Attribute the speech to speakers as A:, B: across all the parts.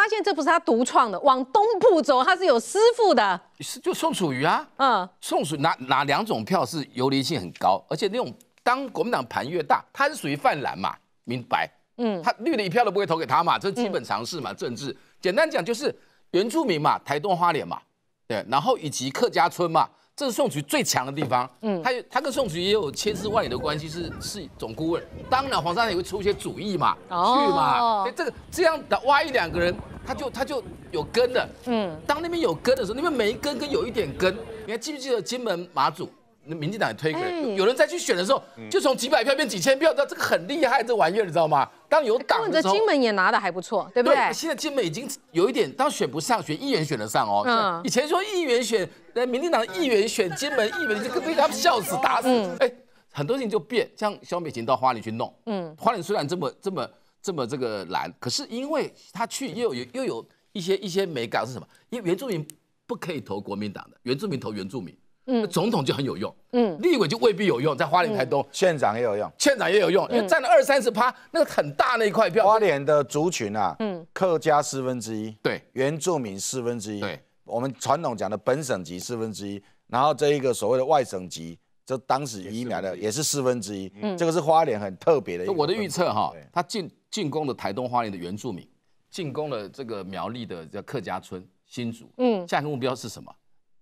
A: 发现这不是他独创的，往东部走，他是有师傅的，
B: 是就宋楚瑜啊，嗯，宋楚哪哪两种票是游离性很高，而且那种当国民党盘越大，他是属于泛蓝嘛，明白？嗯，他绿的一票都不会投给他嘛，这基本常识嘛，政治。简单讲就是原住民嘛，台东花莲嘛，对，然后以及客家村嘛。这是宋曲最强的地方，嗯，他他跟宋曲也有千丝万缕的关系，是是总顾问。当然，黄珊珊也会出一些主意嘛，去嘛。所以这个这样的挖一两个人，他就他就有根的。嗯，当那边有根的时候，那边每一根跟有一点根，你还记不记得金门马祖？民进党也推给，有人再去选的时候，就从几百票变几千票，那这个很厉害，这玩意儿你知道吗？当有党的时候，金门也拿的还不错，对不对？现在金门已经有一点，当选不上，选议员选得上哦。以前说议员选，那民进党的议员选金门议员，你就被他们笑死打死。哎，很多事情就变，像萧美琴到花莲去弄，嗯，花莲虽然这么这么这么这个难，可是因为他去又有又有一些一些美感是什么？因为原住民不可以投国民党的，原住民投原住民。嗯，总统就很有用，嗯，立委就未必有用，在花莲台东县长也有用，县长也有用，因为占了二三十趴，那个很大那一块票。花莲的族群啊，嗯，客家四分之一，对，原住民四分之一，对，我们传统讲的本省级四分之一，然后这一个所谓的外省级，就当时移民的也是四分之一，嗯，这个是花莲很特别的。我的预测哈，他进进攻的台东花莲的原住民，进攻了这个苗栗的叫客家村新竹，嗯，下一个目标是什么？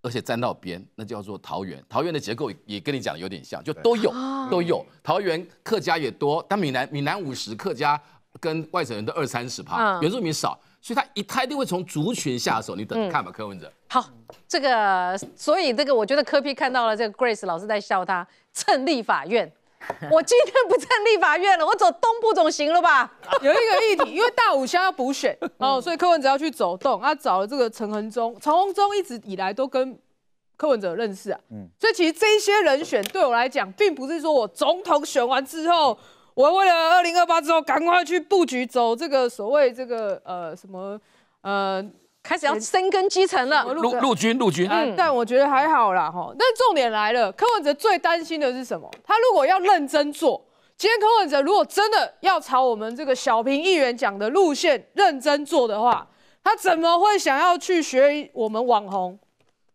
B: 而且站到边，那叫做桃园。桃园的结构也跟你讲有点像，就都有都有。桃园客家也多，但闽南闽南五十客家跟外省人都二三十趴，原住民少，所以他一胎就会从族群下手。你等着看吧，柯文哲。
A: 好，这个所以这个我觉得柯比看到了这个 Grace 老师在笑他，趁立法院。我今天不在立法院了，我走东部总行了吧？有一个议题，因为大武乡要补选 哦，所以柯
C: 文哲要去走动，他找了这个陈恒忠，陈恒忠一直以来都跟柯文哲认识啊，嗯，所以其实这些人选对我来讲，并不是说我总统选完之后，我为了二零二八之后赶快去布局走这个所谓这个呃什么呃。开始要深耕基层了，陆陆军陆军。嗯。但我觉得还好啦，哈。但重点来了，柯文哲最担心的是什么？他如果要认真做，今天柯文哲如果真的要朝我们这个小平议员讲的路线认真做的话，他怎么会想要去学我们网红？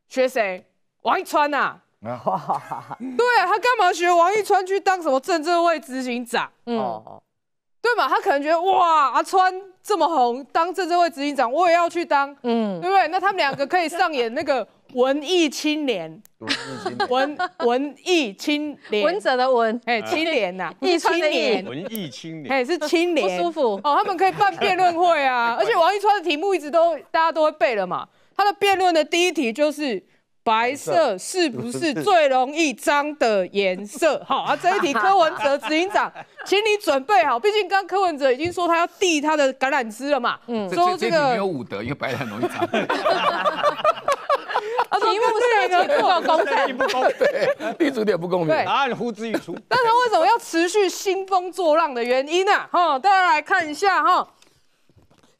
C: 学谁？王一川呐？啊！对啊，他干嘛学王一川去当什么政治会执行长？嗯。哦。对嘛，他可能觉得哇，阿川这么红，当政治会执行长，我也要去当，嗯，对不对？那他们两个可以上演那个文艺青年，文文艺青年，文者的文，哎，青年呐，艺青的
B: 文艺青年，哎，是青年，不
C: 舒服哦。他们可以办辩论会啊，而且王一川的题目一直都大家都会背了嘛，他的辩论的第一题就是。白色是不是最容易脏的颜色？好啊，这一题柯文哲执行长，请你准备好，毕竟刚柯文哲已经说他要递他的橄榄枝了嘛。嗯，说这个没有武
B: 德，因为白太容易脏。
C: 啊，题目是是解不公平不公平？对，
B: 立主点不公平，答案呼之欲出。
C: 但是为什么要持续兴风作浪的原因呢？哈，大家来看一下哈。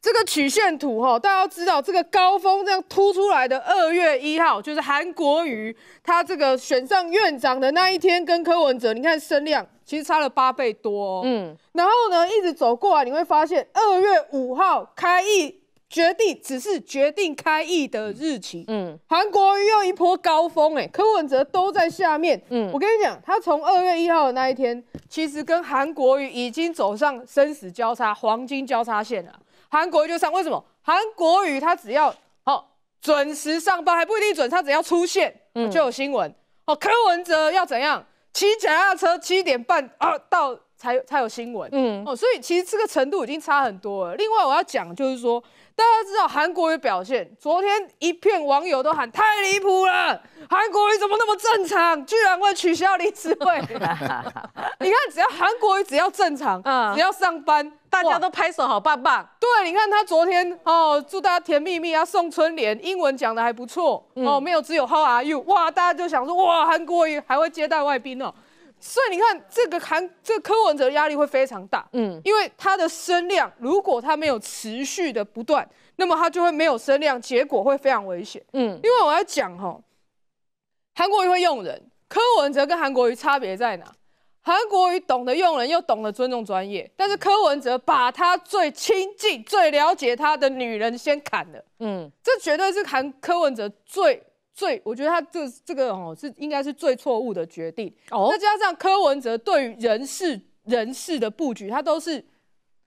C: 这个曲线图哈，大家知道这个高峰这样突出来的二月一号，就是韩国瑜他这个选上院长的那一天，跟柯文哲你看声量其实差了八倍多。嗯，然后呢一直走过来，你会发现二月五号开议决定只是决定开议的日期。嗯，韩国瑜又一波高峰哎，柯文哲都在下面。嗯，我跟你讲，他从二月一号的那一天，其实跟韩国瑜已经走上生死交叉黄金交叉线了。韩国就上，为什么？韩国语他只要好准时上班，还不一定准，他只要出现就有新闻。哦，柯文哲要怎样骑脚踏车七点半啊到才才有新闻。嗯，哦，所以其实这个程度已经差很多了。另外我要讲就是说。大家知道韩国语表现，昨天一片网友都喊太离谱了，韩国语怎么那么正常，居然会取消离职会？你看，只要韩国语只要正
A: 常，只要上班，大家都拍手好棒棒。
C: 对，你看他昨天哦，祝大家甜蜜蜜，啊，送春联，英文讲的还不错哦，没有只有 How are you？哇，大家就想说哇，韩国语还会接待外宾哦。所以你看，这个韩，这个柯文哲压力会非常大，嗯，因为他的声量，如果他没有持续的不断，那么他就会没有声量，结果会非常危险，嗯。因为我要讲哈，韩国瑜会用人，柯文哲跟韩国瑜差别在哪？韩国瑜懂得用人，又懂得尊重专业，但是柯文哲把他最亲近、最了解他的女人先砍了，嗯，这绝对是韩柯文哲最。最，我觉得他这这个哦，是应该是最错误的决定。哦，再加上柯文哲对于人事人事的布局，他都是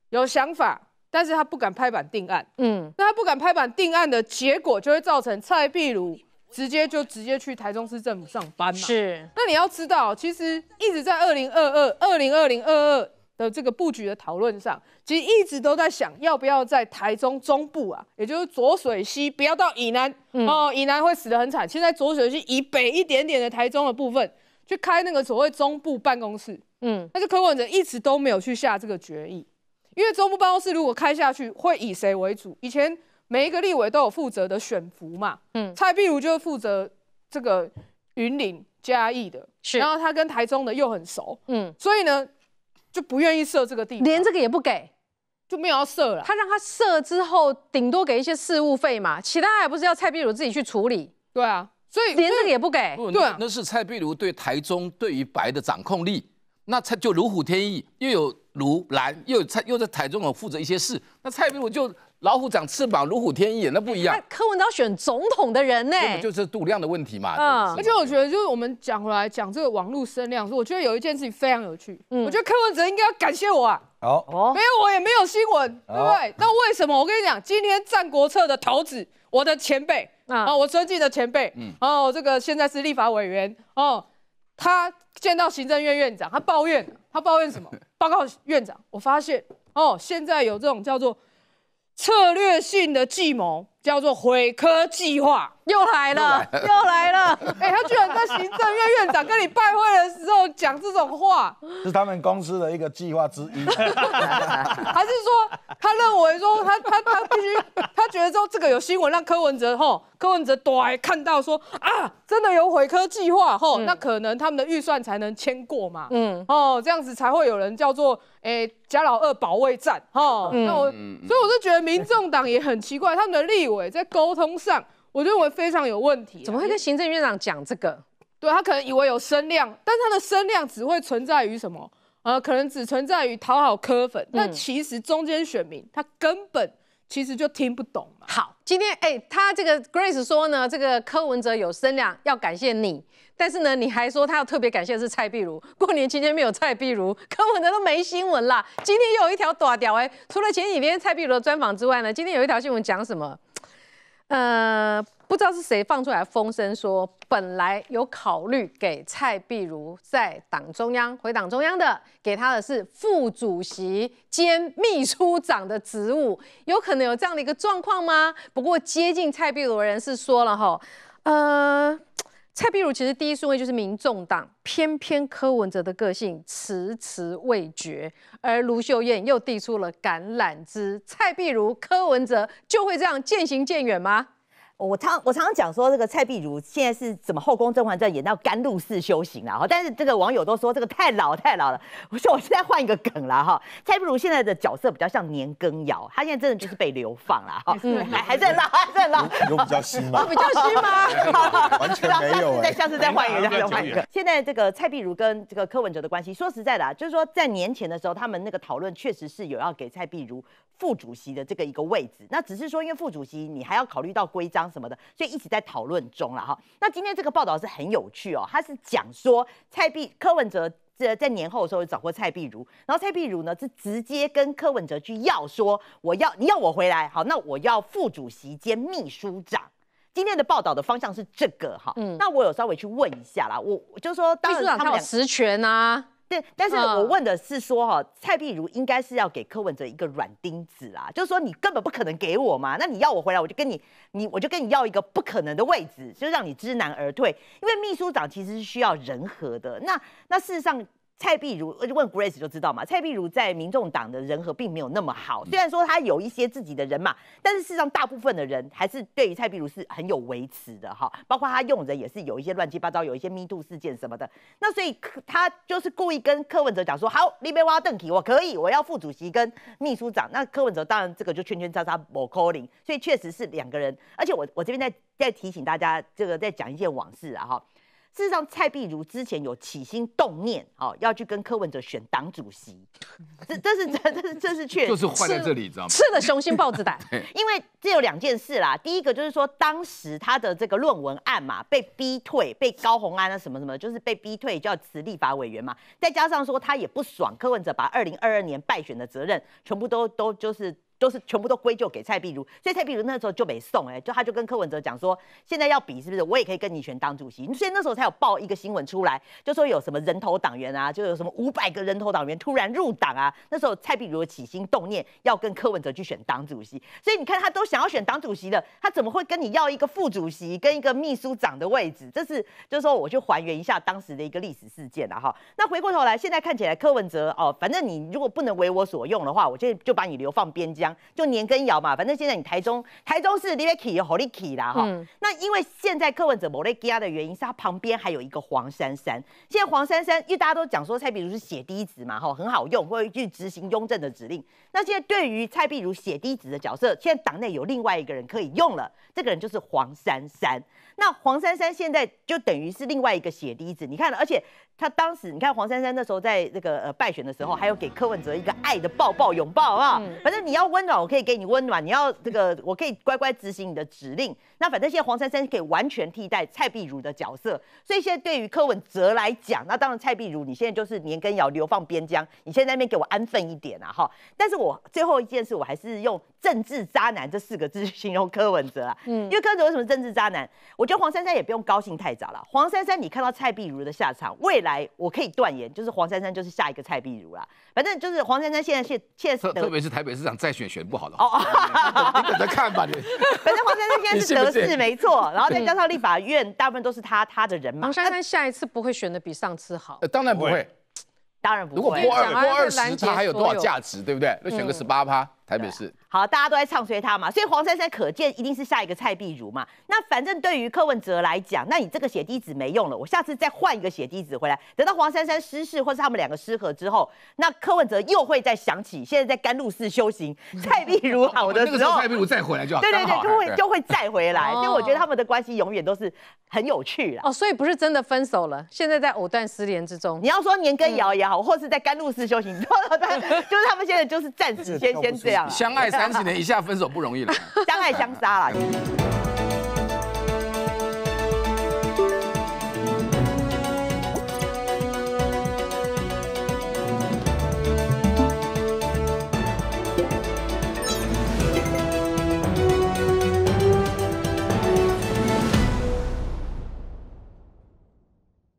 C: 有想法，但是他不敢拍板定案。嗯，那他不敢拍板定案的结果，就会造成蔡壁如直接就直接去台中市政府上班嘛？是。那你要知道，其实一直在二零二二、二零二零二二。的这个布局的讨论上，其实一直都在想，要不要在台中中部啊，也就是浊水溪，不要到以南哦，以南会死得很惨。现在浊水溪以北一点点的台中的部分，去开那个所谓中部办公室，嗯，但是科文者一直都没有去下这个决议，因为中部办公室如果开下去，会以谁为主？以前每一个立委都有负责的选服嘛，嗯，蔡壁如就是负责这个云林嘉义的，然后他跟台中的又很熟，嗯，所以呢。就
A: 不愿意设这个地方，连这个也不给，就没有要设了。他让他设之后，顶多给一些事务费嘛，其他还不是要蔡壁如自己去处理？对啊，所以连这个也不给。对，
B: 那是蔡壁如对台中对于白的掌控力，那蔡就如虎添翼，又有。卢岚又蔡又在台中负责一些事，那蔡英文就老虎长翅膀，如虎添翼，那不一样。柯文哲选总统的人呢？就是度量的问题嘛。而且我
C: 觉得，就是我们讲来讲这个网络声量，我觉得有一件事情非常有趣。嗯，我觉得柯文哲应该要感谢我啊。哦，没有我也没有新闻，对不对？那为什么？我跟你讲，今天《战国策》的头子，我的前辈啊，我尊敬的前辈，嗯，哦，这个现在是立法委员哦。他见到行政院院长，他抱怨，他抱怨什么？报告院长，我发现哦，现在有这种叫做策略性的计谋。叫做毁科计划又来了又来了，哎，他居然在行政院院长跟你拜会的时候讲这种话，
B: 是他们公司的一个计划之一。还
C: 是说他认为说他他他必须，他觉得说这个有新闻让柯文哲吼，柯文哲哆看到说啊，真的有毁科计划吼，那可能他们的预算才能签过嘛，嗯，哦，这样子才会有人叫做哎，贾老二保卫战哈，那我所以我是觉得民众党也很奇怪，他们利益。在沟通上，我认为非常有问题。怎么会跟行政院长讲这个？对他可能以为有声量，但他的声量只会存在于什么？呃，可能只存
A: 在于讨好柯粉。那其实中间选民他根本其实就听不懂嘛。好，今天哎，他这个 Grace 说呢，这个柯文哲有声量要感谢你，但是呢，你还说他要特别感谢是蔡碧如。过年期间没有蔡碧如，柯文哲都没新闻啦。今天又有一条短屌哎，除了前几天蔡碧如的专访之外呢，今天有一条新闻讲什么？呃，不知道是谁放出来风声说，本来有考虑给蔡壁如在党中央回党中央的，给他的是副主席兼秘书长的职务，有可能有这样的一个状况吗？不过接近蔡壁如的人是说了哈，呃。蔡碧如其实第一顺位就是民众党，偏偏柯文哲的个性迟迟未决，而卢秀燕又递出了橄榄枝，蔡碧如、柯文哲就会这
D: 样渐行渐远吗？我常我常常讲说，这个蔡碧如现在是怎么《后宫甄嬛传》演到甘露寺修行了哈？但是这个网友都说这个太老太老了。我说我现在换一个梗了哈，蔡碧如现在的角色比较像年羹尧，他现在真的就是被流放了哈。还还在老还在老，有比较新吗？比较新吗？完全没有。下次再下次再换一个再换一个。现在这个蔡碧如跟这个柯文哲的关系，说实在的啊，就是说在年前的时候，他们那个讨论确实是有要给蔡碧如副主席的这个一个位置。那只是说，因为副主席你还要考虑到规章。什么的，所以一直在讨论中了哈。那今天这个报道是很有趣哦，他是讲说蔡碧柯文哲这在年后的时候找过蔡碧如，然后蔡碧如呢是直接跟柯文哲去要说，我要你要我回来好，那我要副主席兼秘书长。今天的报道的方向是这个哈，嗯，那我有稍微去问一下啦，我就是说当书他有实权啊。对，但是我问的是说哈，蔡碧如应该是要给柯文哲一个软钉子啦，就是说你根本不可能给我嘛，那你要我回来，我就跟你，你我就跟你要一个不可能的位置，就让你知难而退，因为秘书长其实是需要人和的，那那事实上。蔡碧如问 Grace 就知道嘛，蔡碧如在民众党的人和并没有那么好，虽然说他有一些自己的人嘛，但是事实上大部分的人还是对于蔡碧如是很有维持的哈，包括他用人也是有一些乱七八糟，有一些咪 o 事件什么的，那所以他就是故意跟柯文哲讲说，好，你别挖邓体，我可以，我要副主席跟秘书长，那柯文哲当然这个就圈圈叉叉抹 call i n g 所以确实是两个人，而且我我这边在在提醒大家，这个在讲一件往事啊哈。事实上，蔡壁如之前有起心动念，哦，要去跟柯文哲选党主席，这这是这是这是确，就是坏在这里，你知道吗？吃了雄心豹子胆，因为这有两件事啦。第一个就是说，当时他的这个论文案嘛，被逼退，被高红安啊什么什么，就是被逼退叫辞立法委员嘛。再加上说他也不爽，柯文哲把二零二二年败选的责任全部都都就是。都是全部都归咎给蔡碧如，所以蔡碧如那时候就没送哎，就他就跟柯文哲讲说，现在要比是不是，我也可以跟你选党主席，所以那时候才有报一个新闻出来，就说有什么人头党员啊，就有什么五百个人头党员突然入党啊，那时候蔡碧如起心动念要跟柯文哲去选党主席，所以你看他都想要选党主席的，他怎么会跟你要一个副主席跟一个秘书长的位置？这是就是说，我去还原一下当时的一个历史事件了哈。那回过头来，现在看起来柯文哲哦，反正你如果不能为我所用的话，我现在就把你流放边疆。就年羹尧嘛，反正现在你台中，台中市 Lucky 有 Holic 啦哈。那因为现在柯文哲 m o l i k 的原因，是他旁边还有一个黄珊珊。现在黄珊珊，因为大家都讲说蔡碧如是血滴子嘛哈，很好用，会去执行雍正的指令。那现在对于蔡碧如血滴子的角色，现在党内有另外一个人可以用了，这个人就是黄珊珊。那黄珊珊现在就等于是另外一个血滴子，你看，而且。他当时，你看黄珊珊那时候在那个呃败选的时候，还有给柯文哲一个爱的抱抱拥抱，啊、反正你要温暖，我可以给你温暖；你要这个，我可以乖乖执行你的指令。那反正现在黄珊珊可以完全替代蔡碧如的角色，所以现在对于柯文哲来讲，那当然蔡碧如你现在就是年羹尧流放边疆，你现在那边给我安分一点啊！哈，但是我最后一件事，我还是用。政治渣男这四个字 形容柯文哲啊，嗯，因为柯文哲为什么政治渣男？我觉得黄珊珊也不用高兴太早了。黄珊珊，你看到蔡碧如的下场，未来我可以断言，就是黄珊珊就是下一个蔡碧如啦。反正就是黄珊珊现在现现在特别是台
B: 北市长再选选不好了哦，你等着看吧你。反
D: 正黄珊珊现在是得势没错，然后再加上立法院大部分都是他他的人嘛。黄珊珊下一次不会选的比上次好，呃，当然不会，当然不会。如果破二破二十，他还有多少价值？
B: 对不对？那选个十八趴。台北市，
D: 好，大家都在唱衰他嘛，所以黄珊珊可见一定是下一个蔡碧如嘛。那反正对于柯文哲来讲，那你这个血滴子没用了，我下次再换一个血滴子回来。等到黄珊珊失势或是他们两个失和之后，那柯文哲又会再想起，现在在甘露寺修行。蔡碧如好的时候，蔡碧如再回来就好。对对对，就会就会再回来。因为我觉得他们的关系永远都是很有趣啦。哦，所以不是真的分手了，现在在藕断丝连之中。你要说年羹尧也好，或是在甘露寺修行，就是他们现在就是暂时先 先。这样。相爱三十年以下
B: 分手不容易了，
D: 相爱相杀了。